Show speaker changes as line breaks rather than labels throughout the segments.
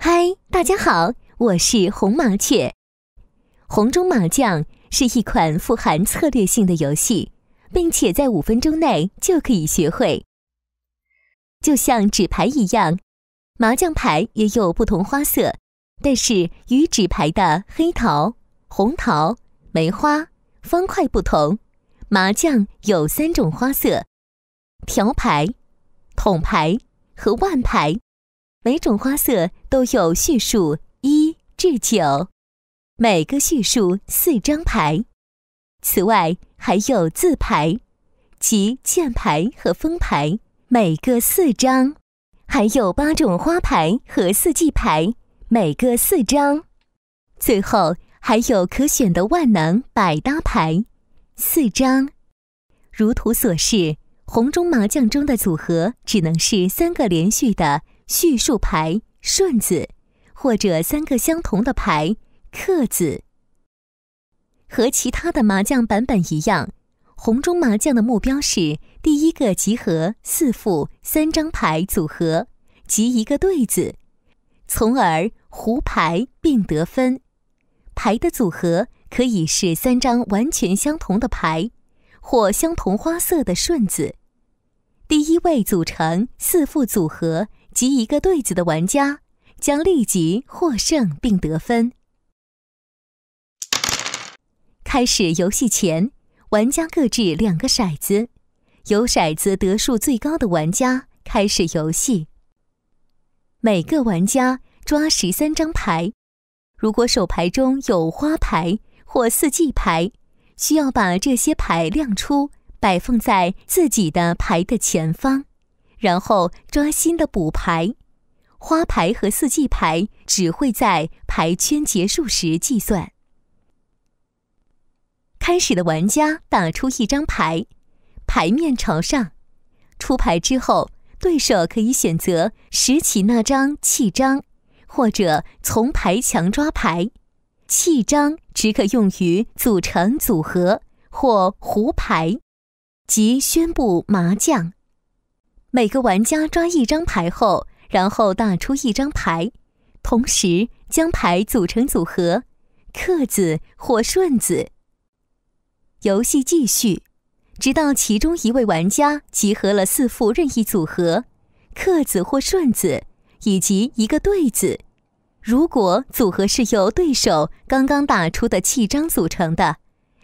嗨，大家好，我是红麻雀。红中麻将是一款富含策略性的游戏，并且在五分钟内就可以学会。就像纸牌一样，麻将牌也有不同花色，但是与纸牌的黑桃、红桃、梅花、方块不同，麻将有三种花色：条牌、筒牌和万牌。每种花色都有序数一至九，每个序数四张牌。此外还有字牌，即箭牌和风牌，每个四张；还有八种花牌和四季牌，每个四张。最后还有可选的万能百搭牌，四张。如图所示，红中麻将中的组合只能是三个连续的。序数牌顺子，或者三个相同的牌刻子。和其他的麻将版本一样，红中麻将的目标是第一个集合四副三张牌组合及一个对子，从而胡牌并得分。牌的组合可以是三张完全相同的牌，或相同花色的顺子。第一位组成四副组合。及一个对子的玩家将立即获胜并得分。开始游戏前，玩家各掷两个骰子，有骰子得数最高的玩家开始游戏。每个玩家抓十三张牌，如果手牌中有花牌或四季牌，需要把这些牌亮出，摆放在自己的牌的前方。然后抓新的补牌，花牌和四季牌只会在牌圈结束时计算。开始的玩家打出一张牌，牌面朝上。出牌之后，对手可以选择拾起那张弃张，或者从牌墙抓牌。弃张只可用于组成组合或胡牌，即宣布麻将。每个玩家抓一张牌后，然后打出一张牌，同时将牌组成组合，克子或顺子。游戏继续，直到其中一位玩家集合了四副任意组合，克子或顺子，以及一个对子。如果组合是由对手刚刚打出的弃张组成的，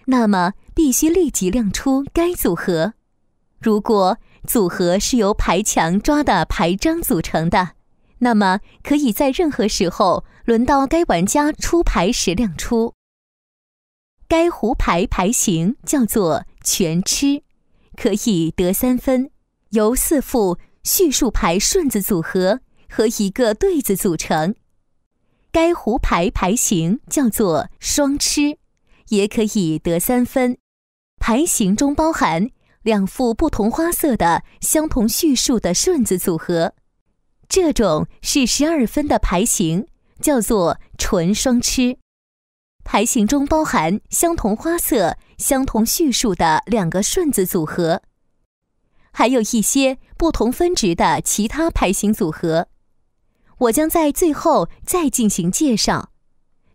那么必须立即亮出该组合。如果组合是由牌墙抓的牌张组成的，那么可以在任何时候轮到该玩家出牌时亮出。该胡牌牌型叫做全吃，可以得三分；由四副叙述牌顺子组合和一个对子组成，该胡牌牌型叫做双吃，也可以得三分。牌型中包含。两副不同花色的相同序数的顺子组合，这种是十二分的牌型，叫做纯双吃。牌型中包含相同花色、相同序数的两个顺子组合，还有一些不同分值的其他牌型组合，我将在最后再进行介绍。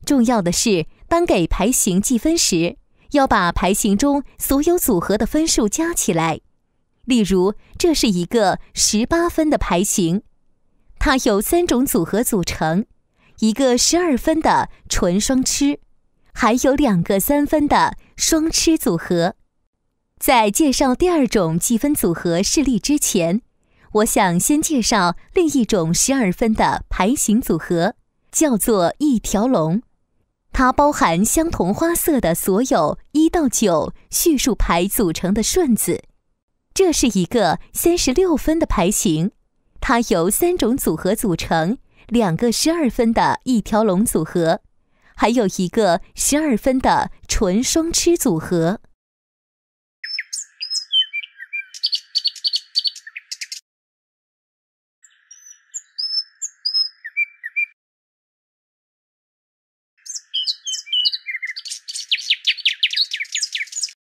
重要的是，当给牌型计分时。要把牌型中所有组合的分数加起来。例如，这是一个十八分的牌型，它有三种组合组成：一个十二分的纯双吃，还有两个三分的双吃组合。在介绍第二种计分组合事例之前，我想先介绍另一种十二分的牌型组合，叫做一条龙。它包含相同花色的所有一到九序数牌组成的顺子，这是一个三十六分的牌型。它由三种组合组成：两个十二分的一条龙组合，还有一个十二分的纯双吃组合。